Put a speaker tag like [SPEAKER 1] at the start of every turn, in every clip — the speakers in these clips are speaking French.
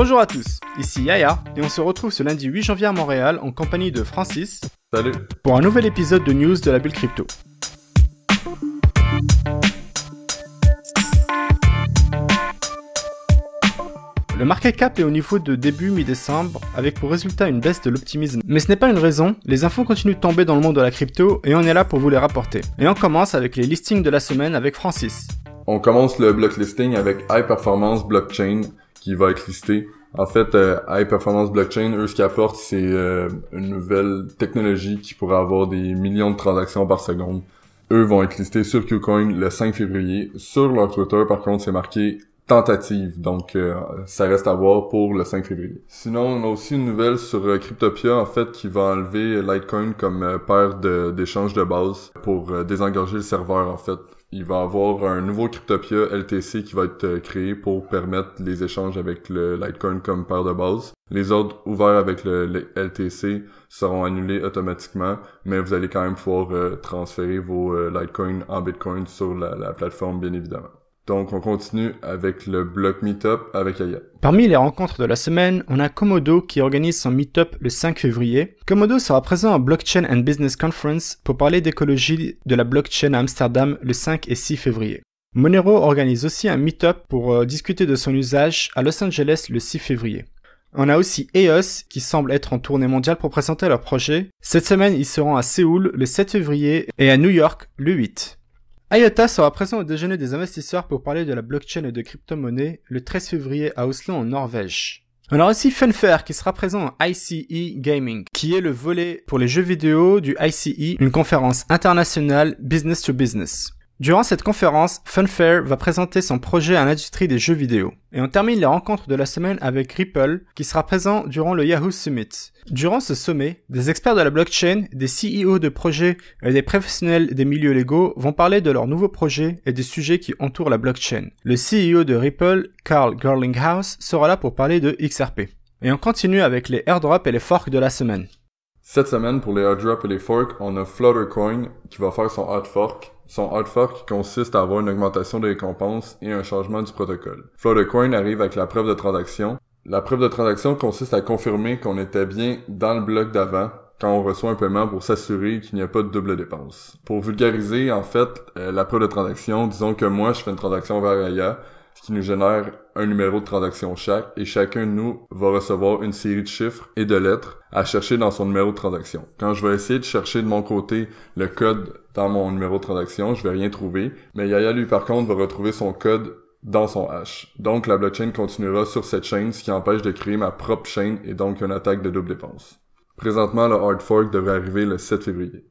[SPEAKER 1] Bonjour à tous, ici Yaya et on se retrouve ce lundi 8 janvier à Montréal en compagnie de Francis. Salut. Pour un nouvel épisode de news de la bulle crypto. Le market cap est au niveau de début mi-décembre, avec pour résultat une baisse de l'optimisme. Mais ce n'est pas une raison, les infos continuent de tomber dans le monde de la crypto et on est là pour vous les rapporter. Et on commence avec les listings de la semaine avec Francis.
[SPEAKER 2] On commence le block listing avec High Performance Blockchain, va être listé. En fait, euh, High Performance Blockchain, eux, ce qu'ils apportent, c'est euh, une nouvelle technologie qui pourrait avoir des millions de transactions par seconde. Eux vont être listés sur Qcoin le 5 février. Sur leur Twitter, par contre, c'est marqué tentative. Donc, euh, ça reste à voir pour le 5 février. Sinon, on a aussi une nouvelle sur euh, Cryptopia, en fait, qui va enlever Litecoin comme paire d'échanges de, de, base pour désengorger le serveur, en fait il va avoir un nouveau Cryptopia LTC qui va être euh, créé pour permettre les échanges avec le Litecoin comme paire de base. Les ordres ouverts avec le, LTC seront annulés automatiquement, mais vous allez quand même pouvoir euh, transférer vos euh, Litecoin en Bitcoin sur la plateforme, bien évidemment. Donc, on continue avec le bloc Meetup avec Aya.
[SPEAKER 1] Parmi les rencontres de la semaine, on a Komodo qui organise son Meetup le 5 février. Komodo sera présent à Blockchain and Business Conference pour parler d'écologie de la blockchain à Amsterdam le 5 et 6 février. Monero organise aussi un Meetup pour euh, discuter de son usage à Los Angeles le 6 février. On a aussi EOS qui semble être en tournée mondiale pour présenter leur projet. Cette semaine, ils seront à Séoul le 7 février et à New York le 8. IOTA sera présent au déjeuner des investisseurs pour parler de la blockchain et de crypto-monnaie le 13 février à Oslo en Norvège. On aura aussi Funfair qui sera présent en ICE Gaming, qui est le volet pour les jeux vidéo du ICE, une conférence internationale business to business. Durant cette conférence, Funfair va présenter son projet à l'industrie des jeux vidéo. Et on termine la rencontre de la semaine avec Ripple, qui sera présent durant le Yahoo Summit. Durant ce sommet, des experts de la blockchain, des CEO de projets et des professionnels des milieux légaux vont parler de leurs nouveaux projets et des sujets qui entourent la blockchain. Le CEO de Ripple, Carl Gerlinghaus, sera là pour parler de XRP. Et on continue avec les airdrops et les forks de la
[SPEAKER 2] semaine. Cette semaine, pour les airdrops et les forks, on a Fluttercoin qui va faire son hard fork son hard fork qui consiste à avoir une augmentation des récompenses et un changement du protocole. coin arrive avec la preuve de transaction. La preuve de transaction consiste à confirmer qu'on était bien dans le bloc d'avant quand on reçoit un paiement pour s'assurer qu'il n'y a pas de double dépense. Pour vulgariser, en fait, euh, la preuve de transaction, disons que moi, je fais une transaction vers Aya, ce qui nous génère un numéro de transaction chaque, et chacun de nous va recevoir une série de chiffres et de lettres à chercher dans son numéro de transaction. Quand je vais essayer de chercher de mon côté le code dans mon numéro de transaction, je vais rien trouver. Mais Yaya, lui, par contre, va retrouver son code dans son hash. Donc, la blockchain continuera sur cette chaîne, ce qui empêche de créer ma propre chaîne et donc une attaque de double dépense. Présentement, le hard fork devrait arriver le 7 février.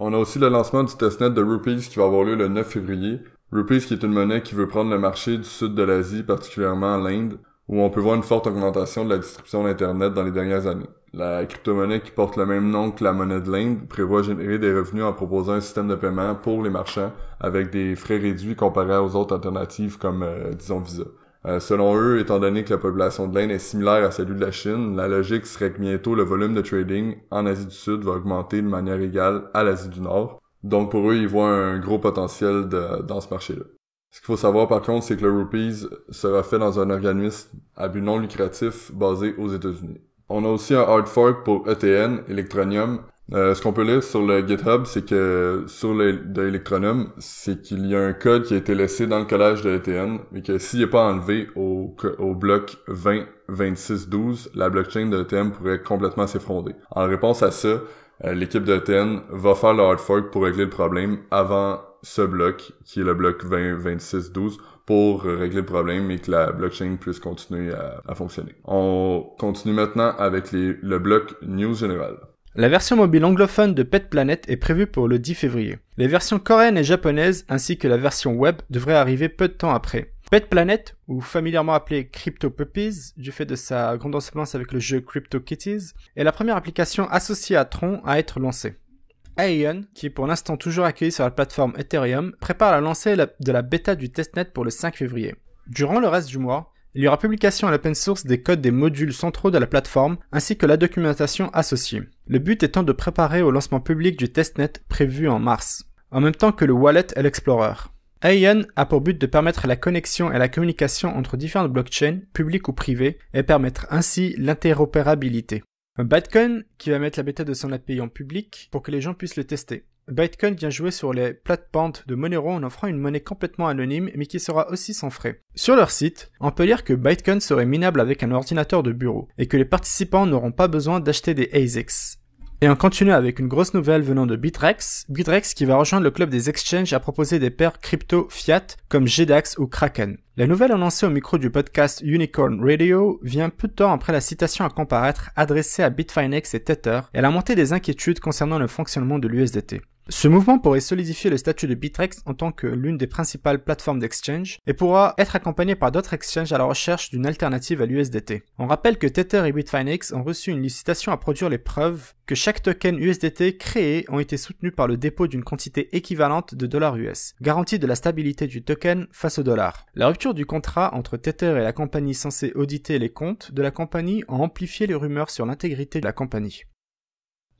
[SPEAKER 2] On a aussi le lancement du testnet de Rupees qui va avoir lieu le 9 février. Rupees qui est une monnaie qui veut prendre le marché du sud de l'Asie, particulièrement l'Inde, où on peut voir une forte augmentation de la distribution d'Internet dans les dernières années. La crypto-monnaie qui porte le même nom que la monnaie de l'Inde prévoit générer des revenus en proposant un système de paiement pour les marchands avec des frais réduits comparés aux autres alternatives comme, euh, disons, Visa. Euh, selon eux, étant donné que la population de l'Inde est similaire à celle de la Chine, la logique serait que bientôt le volume de trading en Asie du Sud va augmenter de manière égale à l'Asie du Nord. Donc pour eux, ils voient un gros potentiel dans ce marché-là. Ce qu'il faut savoir par contre, c'est que le Rupees sera fait dans un organisme à but non lucratif basé aux États-Unis. On a aussi un hard fork pour ETN, Electronium. Euh, ce qu'on peut lire sur le GitHub, c'est que sur le c'est qu'il y a un code qui a été laissé dans le collage de ETN et que s'il n'est pas enlevé au, au bloc 20 26 12, la blockchain de ETN pourrait complètement s'effondrer. En réponse à ça, euh, l'équipe de ETN va faire le hard fork pour régler le problème avant ce bloc, qui est le bloc 26, 12 pour régler le problème et que la blockchain puisse continuer à, fonctionner. On continue maintenant avec le bloc News General.
[SPEAKER 1] La version mobile anglophone de Pet Planet est prévue pour le 10 février. Les versions coréennes et japonaises ainsi que la version web devraient arriver peu de temps après. Pet Planet, ou familièrement appelé Crypto Puppies, du fait de sa grande ressemblance avec le jeu Crypto Kitties, est la première application associée à Tron à être lancée. Aeon, qui est pour l'instant toujours accueilli sur la plateforme Ethereum, prépare la lancée de la bêta du testnet pour le 5 février. Durant le reste du mois, il y aura publication à l'open source des codes des modules centraux de la plateforme ainsi que la documentation associée. Le but étant de préparer au lancement public du testnet prévu en mars, en même temps que le wallet et l'explorer. Aeon a pour but de permettre la connexion et la communication entre différentes blockchains, publiques ou privées, et permettre ainsi l'interopérabilité. Bitcoin qui va mettre la bêta de son API en public pour que les gens puissent le tester. Bitcoin vient jouer sur les plates pentes de Monero en offrant une monnaie complètement anonyme mais qui sera aussi sans frais. Sur leur site, on peut lire que Bitcoin serait minable avec un ordinateur de bureau et que les participants n'auront pas besoin d'acheter des ASICs. Et on continue avec une grosse nouvelle venant de Bitrex. Bitrex qui va rejoindre le club des exchanges à proposer des paires crypto fiat comme GDAX ou Kraken. La nouvelle annoncée au micro du podcast Unicorn Radio vient peu de temps après la citation à comparaître adressée à Bitfinex et Tether et a monté des inquiétudes concernant le fonctionnement de l'USDT. Ce mouvement pourrait solidifier le statut de Bitrex en tant que l'une des principales plateformes d'exchange et pourra être accompagné par d'autres exchanges à la recherche d'une alternative à l'USDT. On rappelle que Tether et Bitfinex ont reçu une licitation à produire les preuves que chaque token USDT créé ont été soutenus par le dépôt d'une quantité équivalente de dollars US, garantie de la stabilité du token face au dollar. La rupture du contrat entre Tether et la compagnie censée auditer les comptes de la compagnie a amplifié les rumeurs sur l'intégrité de la compagnie.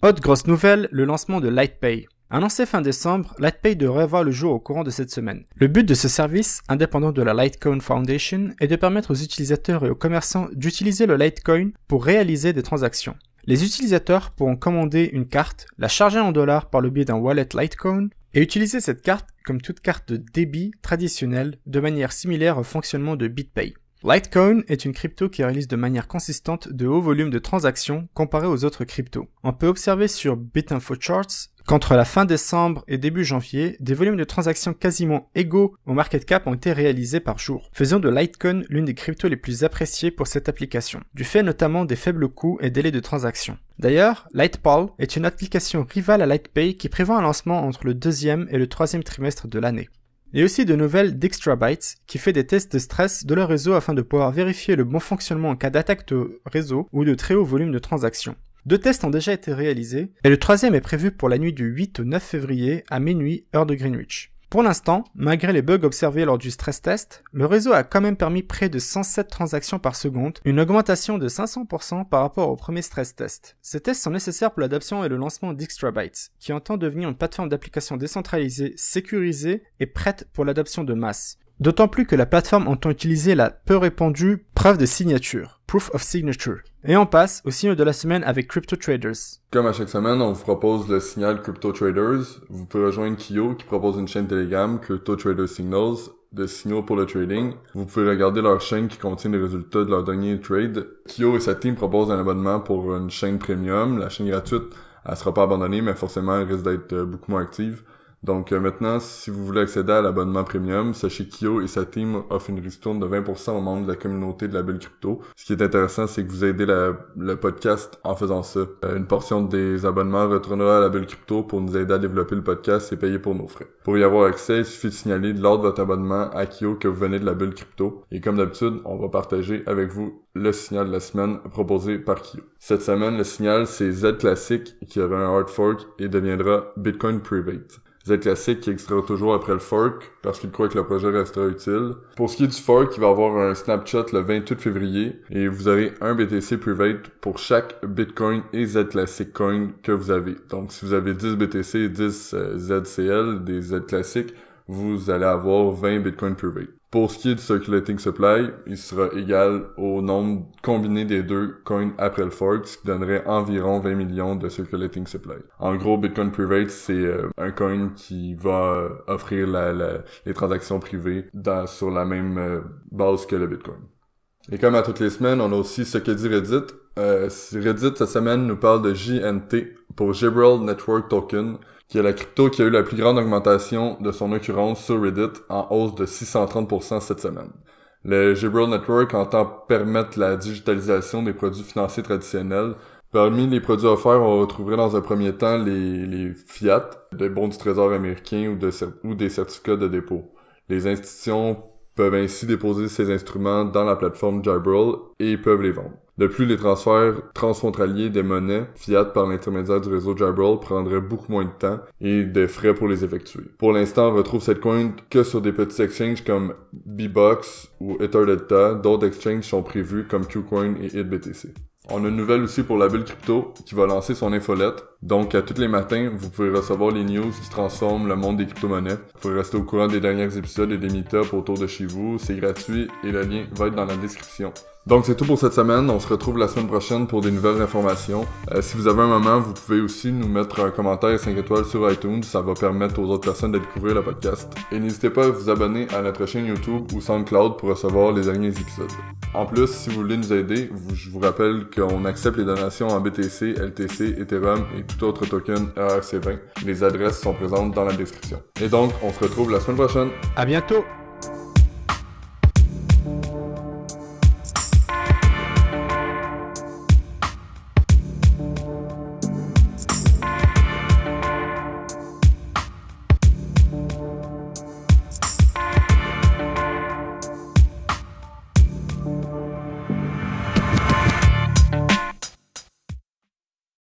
[SPEAKER 1] Autre grosse nouvelle, le lancement de LightPay. Annoncé fin décembre, LitePay devrait voir le jour au courant de cette semaine. Le but de ce service, indépendant de la Litecoin Foundation, est de permettre aux utilisateurs et aux commerçants d'utiliser le Litecoin pour réaliser des transactions. Les utilisateurs pourront commander une carte, la charger en dollars par le biais d'un wallet Litecoin et utiliser cette carte comme toute carte de débit traditionnelle de manière similaire au fonctionnement de BitPay. Litecoin est une crypto qui réalise de manière consistante de hauts volumes de transactions comparés aux autres cryptos. On peut observer sur BitInfoCharts qu'entre la fin décembre et début janvier, des volumes de transactions quasiment égaux au market cap ont été réalisés par jour, faisant de Litecoin l'une des cryptos les plus appréciées pour cette application, du fait notamment des faibles coûts et délais de transaction. D'ailleurs, LitePal est une application rivale à LitePay qui prévoit un lancement entre le deuxième et le troisième trimestre de l'année et aussi de nouvelles d'Extrabytes qui fait des tests de stress de leur réseau afin de pouvoir vérifier le bon fonctionnement en cas d'attaque de réseau ou de très haut volume de transactions. Deux tests ont déjà été réalisés et le troisième est prévu pour la nuit du 8 au 9 février à minuit heure de Greenwich. Pour l'instant, malgré les bugs observés lors du stress test, le réseau a quand même permis près de 107 transactions par seconde, une augmentation de 500% par rapport au premier stress test. Ces tests sont nécessaires pour l'adaptation et le lancement d'Extrabytes, qui entend devenir une plateforme d'application décentralisée, sécurisée et prête pour l'adaptation de masse. D'autant plus que la plateforme entend utiliser la peu répandue preuve de signature. Proof of Signature. Et on passe au signe de la semaine avec Crypto
[SPEAKER 2] Traders. Comme à chaque semaine, on vous propose le signal Crypto Traders. Vous pouvez rejoindre Kyo qui propose une chaîne Telegram, Crypto Trader Signals, de signaux pour le trading. Vous pouvez regarder leur chaîne qui contient les résultats de leur dernier trade. Kyo et sa team proposent un abonnement pour une chaîne premium. La chaîne gratuite, elle sera pas abandonnée, mais forcément, elle risque d'être euh, beaucoup moins active. Donc euh, maintenant, si vous voulez accéder à l'abonnement premium, sachez Kyo et sa team offrent une ristourne de 20% aux membres de la communauté de la bulle Crypto. Ce qui est intéressant, c'est que vous aidez le podcast en faisant ça. Euh, une portion des abonnements retournera à la bulle Crypto pour nous aider à développer le podcast et payer pour nos frais. Pour y avoir accès, il suffit de signaler lors de votre abonnement à Kyo que vous venez de la Bulle Crypto. Et comme d'habitude, on va partager avec vous le signal de la semaine proposé par Kyo. Cette semaine, le signal, c'est Z Classic qui avait un hard fork et deviendra Bitcoin Private. Z Classic qui extrait toujours après le fork parce qu'il croit que le projet restera utile. Pour ce qui est du fork, il va avoir un snapshot le 28 février et vous aurez un BTC private pour chaque Bitcoin et Z Classic Coin que vous avez. Donc si vous avez 10 BTC et euh, 10 ZCL, des Z Classic, vous allez avoir 20 Bitcoin private. Pour ce qui est du circulating supply, il sera égal au nombre combiné des deux coins après le fork, ce qui donnerait environ 20 millions de circulating supply. En gros, Bitcoin Private, c'est euh, un coin qui va euh, offrir les transactions privées sur la même euh, base que le Bitcoin. Et comme à toutes les semaines, on a aussi ce que dit Reddit. Reddit, cette semaine, nous parle de JNT pour Gibral Network Token, qui est la crypto qui a eu la plus grande augmentation de son occurrence sur Reddit en hausse de 630% cette semaine. Le Gibral Network entend permettre la digitalisation des produits financiers traditionnels. Parmi les produits offerts, on retrouverait dans un premier temps les, les fiat, des bons du trésor américain ou, de, ou des certificats de dépôt. Les institutions peuvent ainsi déposer ces instruments dans la plateforme Jabril et peuvent les vendre. De plus, les transferts transfrontaliers des monnaies fiat par l'intermédiaire du réseau Gibraltar prendraient beaucoup moins de temps et des frais pour les effectuer. Pour l'instant, on retrouve cette coin que sur des petits exchanges comme Bbox ou EtherDelta. D'autres exchanges sont prévus comme Qcoin et HitBTC. On a une nouvelle aussi pour la bulle crypto qui va lancer son infolette. Donc, à tous les matins, vous pouvez recevoir les news qui transforment le monde des crypto-monnaies. Vous pouvez rester au courant des derniers épisodes et des meetups autour de chez vous. C'est gratuit et le lien va être dans la description. Donc c'est tout pour cette semaine. On se retrouve la semaine prochaine pour des nouvelles informations. Euh, si vous avez un moment, vous pouvez aussi nous mettre un commentaire 5 étoiles sur iTunes. Ça va permettre aux autres personnes de découvrir le podcast. Et n'hésitez pas à vous abonner à notre chaîne YouTube ou SoundCloud pour recevoir les derniers épisodes. En plus, si vous voulez nous aider, je vous rappelle qu'on accepte les donations en BTC, LTC, Ethereum et tout autre token ERC20. Les adresses sont présentes dans la description. Et donc, on se retrouve la semaine prochaine. À bientôt!